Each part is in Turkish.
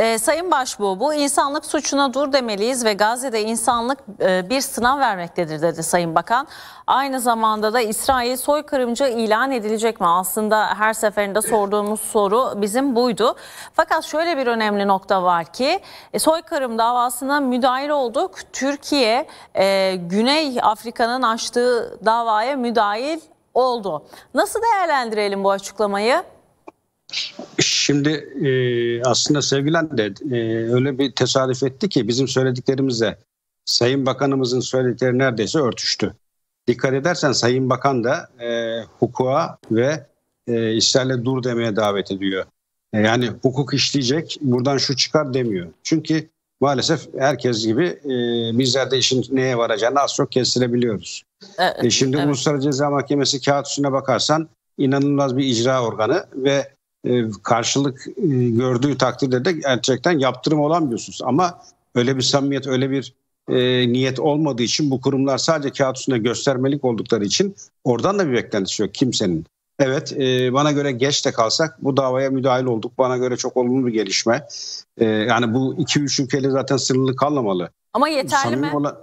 Ee, Sayın Başbuğ bu insanlık suçuna dur demeliyiz ve Gazze'de insanlık e, bir sınav vermektedir dedi Sayın Bakan. Aynı zamanda da İsrail soykırımcı ilan edilecek mi? Aslında her seferinde sorduğumuz soru bizim buydu. Fakat şöyle bir önemli nokta var ki e, soykırım davasına müdahil olduk. Türkiye e, Güney Afrika'nın açtığı davaya müdahil oldu. Nasıl değerlendirelim bu açıklamayı? Şimdi e, aslında sevgilen de e, öyle bir tesadüf etti ki bizim söylediklerimizle Sayın Bakanımızın söyledikleri neredeyse örtüştü. Dikkat edersen Sayın Bakan da e, hukuka ve e, İsrail'e dur demeye davet ediyor. E, yani hukuk işleyecek, buradan şu çıkar demiyor. Çünkü maalesef herkes gibi e, bizler de işin neye varacağını az çok kestirebiliyoruz. Evet, e, şimdi evet. Uluslararası Ceza Mahkemesi kağıt üstüne bakarsan inanılmaz bir icra organı ve e, karşılık e, gördüğü takdirde de gerçekten yaptırım olamıyorsunuz. Ama öyle bir samimiyet, öyle bir e, niyet olmadığı için bu kurumlar sadece kağıt üstünde göstermelik oldukları için oradan da bir beklentisi yok kimsenin. Evet e, bana göre geç de kalsak bu davaya müdahil olduk. Bana göre çok olumlu bir gelişme. E, yani bu iki üç ülkeyle zaten sınırlı kalmamalı. Ama yeterli Samimi mi? Olan,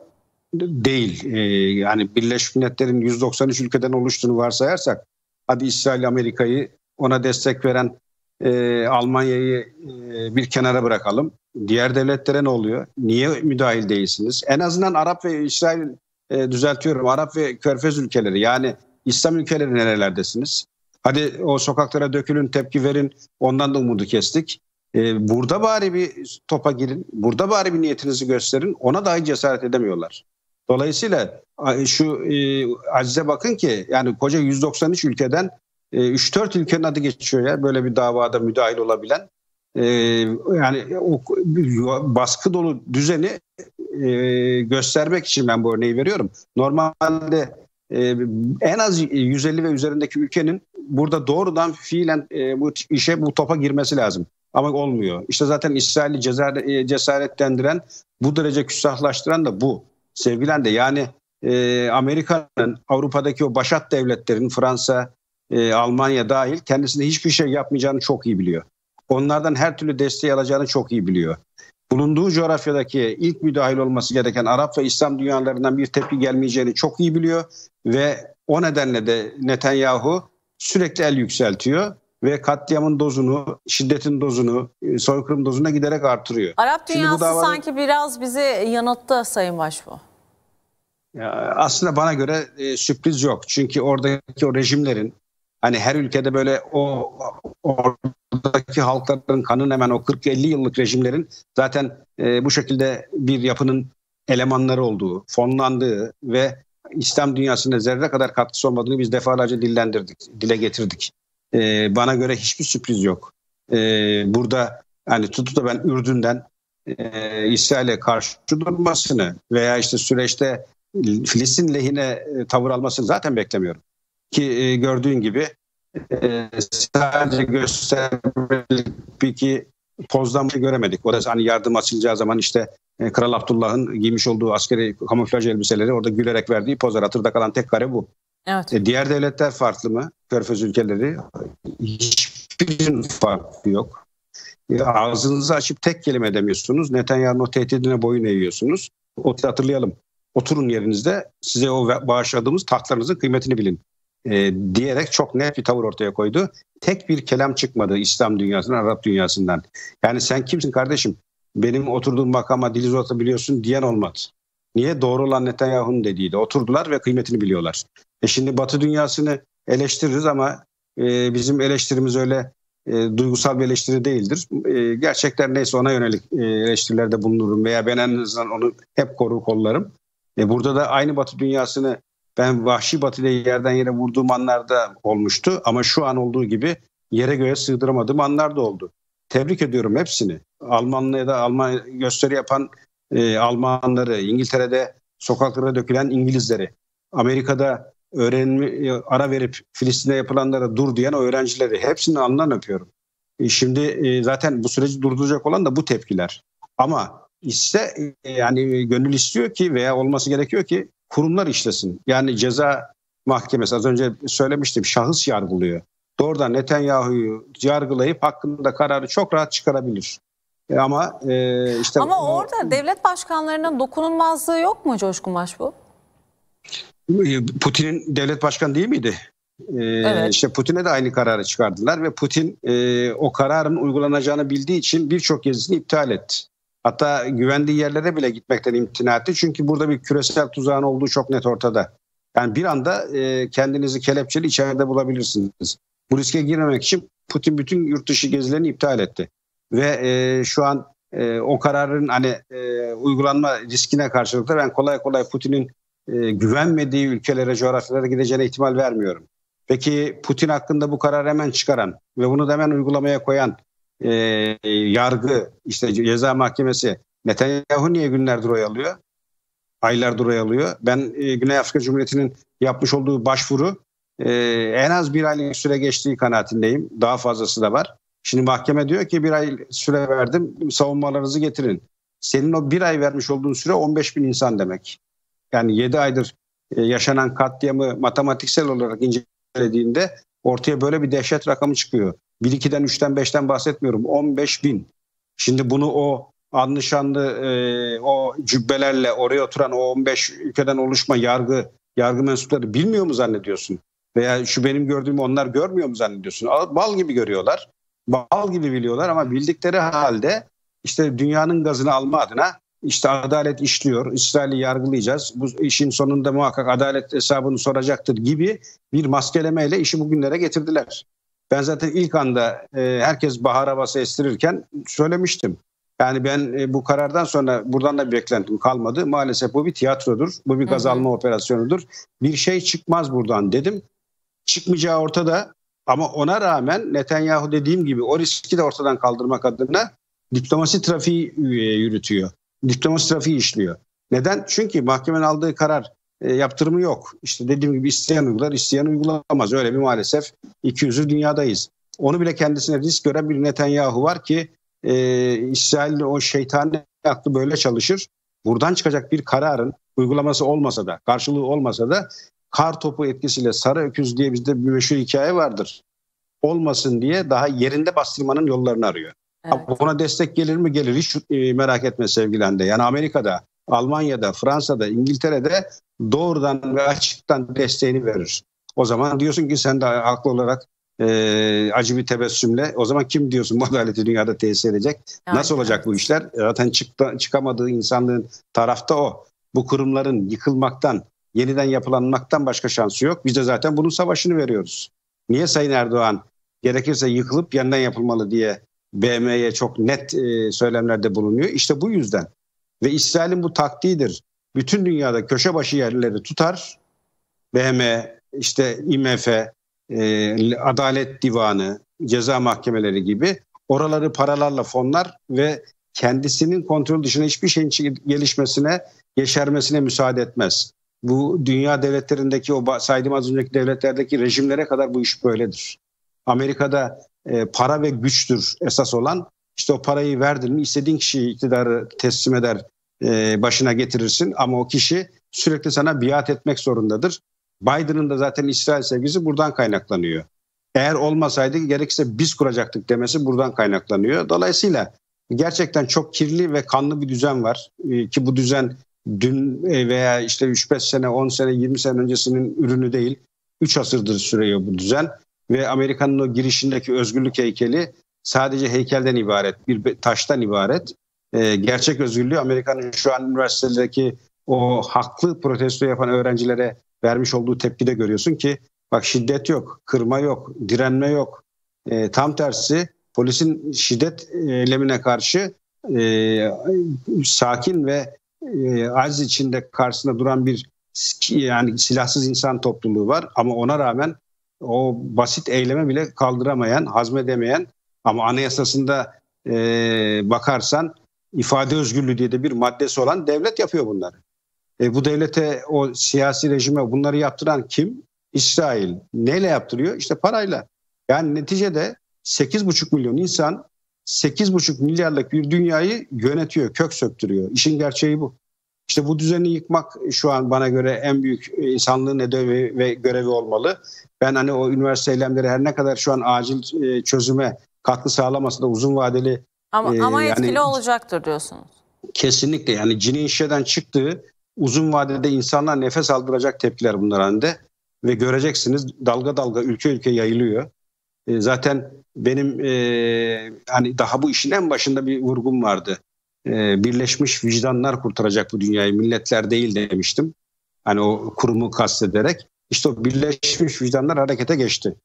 değil. E, yani Birleşmiş Milletler'in 193 ülkeden oluştuğunu varsayarsak hadi İsrail Amerika'yı ona destek veren e, Almanya'yı e, bir kenara bırakalım. Diğer devletlere ne oluyor? Niye müdahil değilsiniz? En azından Arap ve İsrail e, düzeltiyorum. Arap ve Körfez ülkeleri yani İslam ülkeleri nerelerdesiniz? Hadi o sokaklara dökülün, tepki verin. Ondan da umudu kestik. E, burada bari bir topa girin. Burada bari bir niyetinizi gösterin. Ona dahi cesaret edemiyorlar. Dolayısıyla şu e, acize bakın ki yani koca 193 ülkeden e, 3-4 ülkenin adı geçiyor ya böyle bir davada müdahil olabilen. E, yani o baskı dolu düzeni e, göstermek için ben bu örneği veriyorum. Normalde e, en az 150 ve üzerindeki ülkenin burada doğrudan fiilen e, bu işe bu topa girmesi lazım. Ama olmuyor. İşte zaten İsrail'i e, cesaretlendiren, bu derece küstahlaştıran da bu. Sevgilen de yani e, Amerika'nın Avrupa'daki o başat devletlerin Fransa, e, Almanya dahil kendisinde hiçbir şey yapmayacağını çok iyi biliyor. Onlardan her türlü desteği alacağını çok iyi biliyor. Bulunduğu coğrafyadaki ilk müdahil olması gereken Arap ve İslam dünyalarından bir tepki gelmeyeceğini çok iyi biliyor ve o nedenle de Netanyahu sürekli el yükseltiyor ve katliamın dozunu, şiddetin dozunu, e, soykırım dozuna giderek artırıyor. Arap dünyası davanın... sanki biraz bizi yanılttı Sayın Başbu. aslında bana göre e, sürpriz yok. Çünkü oradaki o rejimlerin Hani her ülkede böyle o oradaki halkların kanın hemen o 40-50 yıllık rejimlerin zaten e, bu şekilde bir yapının elemanları olduğu, fonlandığı ve İslam dünyasında zerre kadar katkısı olmadığını biz defalarca dillendirdik, dile getirdik. E, bana göre hiçbir sürpriz yok. E, burada hani tutup da ben Ürdün'den e, İsrail'e karşı durmasını veya işte süreçte Filistin lehine e, tavır almasını zaten beklemiyorum. Ki e, gördüğün gibi e, sadece göstermelik bir iki pozdan şey göremedik. O da hani yardım açılacağı zaman işte e, Kral Abdullah'ın giymiş olduğu askeri kamuflaj elbiseleri orada gülerek verdiği pozlar. Hatırda kalan tek kare bu. Evet. E, diğer devletler farklı mı? Körfez ülkeleri hiçbirinin farkı yok. E, ağzınızı açıp tek kelime demiyorsunuz Netanyahu'nun o tehdidine boyun eğiyorsunuz. O hatırlayalım. Oturun yerinizde size o bağışladığımız tahtlarınızın kıymetini bilin e, diyerek çok net bir tavır ortaya koydu. Tek bir kelam çıkmadı İslam dünyasından, Arap dünyasından. Yani sen kimsin kardeşim? Benim oturduğum makama dil uzatabiliyorsun diyen olmadı. Niye? Doğru olan Netanyahu'nun dediğiydi. Oturdular ve kıymetini biliyorlar. E şimdi Batı dünyasını eleştiririz ama e, bizim eleştirimiz öyle e, duygusal bir eleştiri değildir. E, gerçekler neyse ona yönelik e, eleştirilerde bulunurum veya ben en azından onu hep korur kollarım. E, burada da aynı Batı dünyasını ben vahşi batıyla yerden yere vurduğum anlarda olmuştu ama şu an olduğu gibi yere göğe sığdıramadığım anlar da oldu. Tebrik ediyorum hepsini. Almanya'da Alman gösteri yapan e, Almanları, İngiltere'de sokaklara dökülen İngilizleri, Amerika'da öğrenimi e, ara verip Filistin'e yapılanlara dur diyen o öğrencileri hepsini alnından öpüyorum. E, şimdi e, zaten bu süreci durduracak olan da bu tepkiler. Ama ise e, yani gönül istiyor ki veya olması gerekiyor ki kurumlar işlesin. Yani ceza mahkemesi az önce söylemiştim şahıs yargılıyor. Doğrudan Netanyahu'yu yargılayıp hakkında kararı çok rahat çıkarabilir. E, ama e, işte Ama orada o, devlet başkanlarının dokunulmazlığı yok mu Coşkun bu Putin'in devlet başkanı değil miydi? Ee, evet. İşte Putin'e de aynı kararı çıkardılar ve Putin e, o kararın uygulanacağını bildiği için birçok gezisini iptal etti. Hatta güvendiği yerlere bile gitmekten imtina etti. Çünkü burada bir küresel tuzağın olduğu çok net ortada. Yani bir anda e, kendinizi kelepçeli içeride bulabilirsiniz. Bu riske girmemek için Putin bütün yurt dışı gezilerini iptal etti. Ve e, şu an e, o kararın hani e, uygulanma riskine karşılık da ben kolay kolay Putin'in e, güvenmediği ülkelere, coğrafyalara gideceğine ihtimal vermiyorum. Peki Putin hakkında bu kararı hemen çıkaran ve bunu da hemen uygulamaya koyan e, yargı, işte ceza mahkemesi Netanyahu niye günlerdir oyalıyor? Aylardır oyalıyor. Ben e, Güney Afrika Cumhuriyeti'nin yapmış olduğu başvuru e, en az bir aylık süre geçtiği kanaatindeyim. Daha fazlası da var. Şimdi mahkeme diyor ki bir ay süre verdim savunmalarınızı getirin. Senin o bir ay vermiş olduğun süre 15 bin insan demek. Yani 7 aydır e, yaşanan katliamı matematiksel olarak incelediğinde ortaya böyle bir dehşet rakamı çıkıyor. 1-2'den 3'ten 5'ten bahsetmiyorum. 15 bin. Şimdi bunu o anlışanlı e, o cübbelerle oraya oturan o 15 ülkeden oluşma yargı yargı mensupları bilmiyor mu zannediyorsun? Veya şu benim gördüğümü onlar görmüyor mu zannediyorsun? Bal gibi görüyorlar. Bal gibi biliyorlar ama bildikleri halde işte dünyanın gazını alma adına işte adalet işliyor, İsrail'i yargılayacağız, bu işin sonunda muhakkak adalet hesabını soracaktır gibi bir maskelemeyle işi bugünlere getirdiler. Ben zaten ilk anda e, herkes bahara basa estirirken söylemiştim. Yani ben e, bu karardan sonra buradan da bir beklentim kalmadı. Maalesef bu bir tiyatrodur. Bu bir gaz alma operasyonudur. Bir şey çıkmaz buradan dedim. Çıkmayacağı ortada ama ona rağmen Netanyahu dediğim gibi o riski de ortadan kaldırmak adına diplomasi trafiği e, yürütüyor. Diplomasi trafiği işliyor. Neden? Çünkü mahkemenin aldığı karar e, yaptırımı yok. İşte dediğim gibi isteyen uygular, isteyen uygulamaz. Öyle bir maalesef 200'lü dünyadayız. Onu bile kendisine risk gören bir Netanyahu var ki e, İsrail'in o şeytani aklı böyle çalışır. Buradan çıkacak bir kararın uygulaması olmasa da, karşılığı olmasa da kar topu etkisiyle sarı öküz diye bizde bir meşhur hikaye vardır. Olmasın diye daha yerinde bastırmanın yollarını arıyor. Evet. Buna destek gelir mi? Gelir. Hiç e, merak etme sevgili Hande. Yani Amerika'da Almanya'da, Fransa'da, İngiltere'de doğrudan ve açıktan desteğini verir. O zaman diyorsun ki sen de haklı olarak e, acı bir tebessümle o zaman kim diyorsun bu adaleti dünyada tesis edecek? Yani. Nasıl olacak bu işler? E, zaten çıktı, çıkamadığı insanlığın tarafta o. Bu kurumların yıkılmaktan, yeniden yapılanmaktan başka şansı yok. Biz de zaten bunun savaşını veriyoruz. Niye Sayın Erdoğan gerekirse yıkılıp yeniden yapılmalı diye BM'ye çok net e, söylemlerde bulunuyor? İşte bu yüzden. Ve İsrail'in bu taktiğidir. Bütün dünyada köşe başı yerleri tutar. BM, işte IMF, e, Adalet Divanı, ceza mahkemeleri gibi oraları paralarla fonlar ve kendisinin kontrol dışına hiçbir şeyin gelişmesine, yeşermesine müsaade etmez. Bu dünya devletlerindeki o saydığım az önceki devletlerdeki rejimlere kadar bu iş böyledir. Amerika'da e, para ve güçtür esas olan işte o parayı verdin mi istediğin kişi iktidarı teslim eder e, başına getirirsin ama o kişi sürekli sana biat etmek zorundadır. Biden'ın da zaten İsrail sevgisi buradan kaynaklanıyor. Eğer olmasaydı gerekirse biz kuracaktık demesi buradan kaynaklanıyor. Dolayısıyla gerçekten çok kirli ve kanlı bir düzen var e, ki bu düzen dün e, veya işte 3-5 sene, 10 sene, 20 sene öncesinin ürünü değil. 3 asırdır sürüyor bu düzen ve Amerika'nın o girişindeki özgürlük heykeli sadece heykelden ibaret, bir taştan ibaret. E, gerçek özgürlüğü Amerika'nın şu an üniversitelerdeki o haklı protesto yapan öğrencilere vermiş olduğu tepkide görüyorsun ki bak şiddet yok, kırma yok, direnme yok. E, tam tersi polisin şiddet eylemine karşı e, sakin ve e, aciz içinde karşısında duran bir yani silahsız insan topluluğu var ama ona rağmen o basit eyleme bile kaldıramayan, hazmedemeyen ama anayasasında e, bakarsan ifade özgürlüğü diye de bir maddesi olan devlet yapıyor bunları. E, bu devlete o siyasi rejime bunları yaptıran kim? İsrail. Neyle yaptırıyor? İşte parayla. Yani neticede 8,5 milyon insan 8,5 milyarlık bir dünyayı yönetiyor, kök söktürüyor. İşin gerçeği bu. İşte bu düzeni yıkmak şu an bana göre en büyük insanlığın ödevi ve görevi olmalı. Ben hani o üniversite eylemleri her ne kadar şu an acil e, çözüme katkı sağlaması da uzun vadeli ama, e, ama etkili olacaktır diyorsunuz. Kesinlikle yani cini işeden çıktığı uzun vadede insanlar nefes aldıracak tepkiler bunlar halinde ve göreceksiniz dalga dalga ülke ülke yayılıyor. E, zaten benim e, hani daha bu işin en başında bir vurgum vardı. E, birleşmiş vicdanlar kurtaracak bu dünyayı milletler değil demiştim. Hani o kurumu kastederek işte o birleşmiş vicdanlar harekete geçti.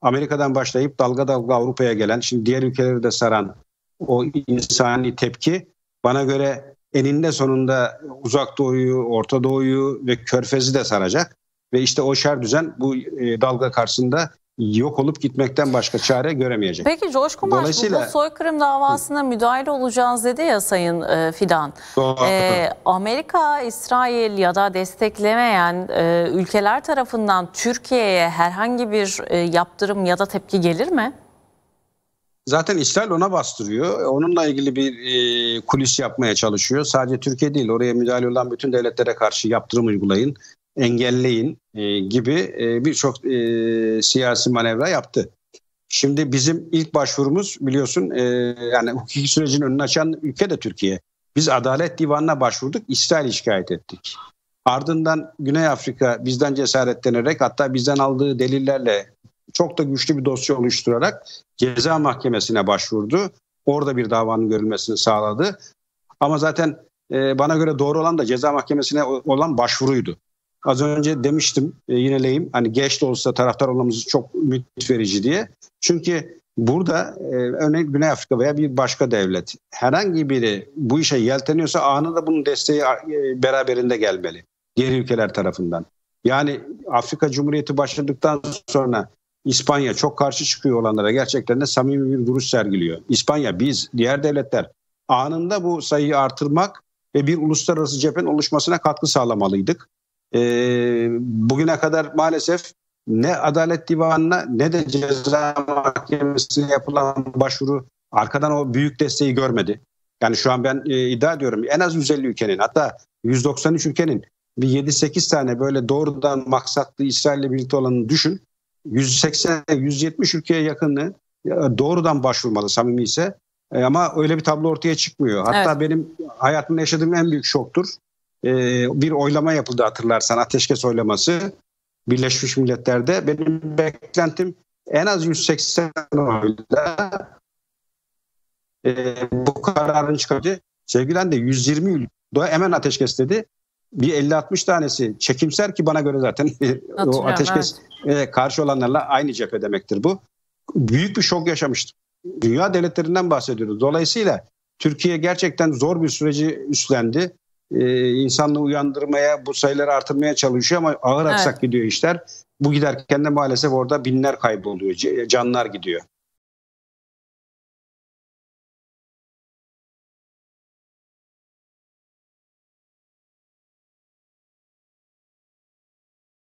Amerika'dan başlayıp dalga dalga Avrupa'ya gelen, şimdi diğer ülkeleri de saran o insani tepki bana göre eninde sonunda Uzak Doğu'yu, Orta Doğu'yu ve Körfez'i de saracak. Ve işte o şer düzen bu e, dalga karşısında yok olup gitmekten başka çare göremeyecek. Peki Coşkun Dolayısıyla, bu soykırım davasına müdahil olacağız dedi ya Sayın e, Fidan. E, Amerika, İsrail ya da desteklemeyen e, ülkeler tarafından Türkiye'ye herhangi bir e, yaptırım ya da tepki gelir mi? Zaten İsrail ona bastırıyor. Onunla ilgili bir e, kulis yapmaya çalışıyor. Sadece Türkiye değil, oraya müdahale olan bütün devletlere karşı yaptırım uygulayın engelleyin e, gibi e, birçok e, siyasi manevra yaptı. Şimdi bizim ilk başvurumuz biliyorsun e, yani hukuki sürecin önünü açan ülke de Türkiye. Biz Adalet Divanı'na başvurduk, İsrail şikayet ettik. Ardından Güney Afrika bizden cesaretlenerek hatta bizden aldığı delillerle çok da güçlü bir dosya oluşturarak ceza mahkemesine başvurdu. Orada bir davanın görülmesini sağladı. Ama zaten e, bana göre doğru olan da ceza mahkemesine olan başvuruydu. Az önce demiştim e, yineleyim hani geç de olsa taraftar olmamız çok ümit verici diye. Çünkü burada e, örneğin Güney Afrika veya bir başka devlet herhangi biri bu işe yelteniyorsa anında bunun desteği e, beraberinde gelmeli. Diğer ülkeler tarafından. Yani Afrika Cumhuriyeti başladıktan sonra İspanya çok karşı çıkıyor olanlara gerçekten de samimi bir duruş sergiliyor. İspanya, biz, diğer devletler anında bu sayıyı artırmak ve bir uluslararası cephen oluşmasına katkı sağlamalıydık e, bugüne kadar maalesef ne Adalet Divanı'na ne de ceza mahkemesine yapılan başvuru arkadan o büyük desteği görmedi. Yani şu an ben e, iddia ediyorum en az 150 ülkenin hatta 193 ülkenin bir 7-8 tane böyle doğrudan maksatlı İsrail'le birlikte olanı düşün. 180-170 ülkeye yakını e, doğrudan başvurmalı samimi ise. E, ama öyle bir tablo ortaya çıkmıyor. Hatta evet. benim hayatımda yaşadığım en büyük şoktur e, bir oylama yapıldı hatırlarsan ateşkes oylaması Birleşmiş Milletler'de. Benim beklentim en az 180 oyla e, bu kararın çıkacağı Sevgilen de 120 ülke hemen ateşkes dedi. Bir 50-60 tanesi çekimser ki bana göre zaten o ateşkes evet. E, karşı olanlarla aynı cephe demektir bu. Büyük bir şok yaşamıştı. Dünya devletlerinden bahsediyoruz. Dolayısıyla Türkiye gerçekten zor bir süreci üstlendi e, insanlığı uyandırmaya, bu sayıları artırmaya çalışıyor ama ağır aksak evet. gidiyor işler. Bu giderken de maalesef orada binler kayboluyor, canlar gidiyor.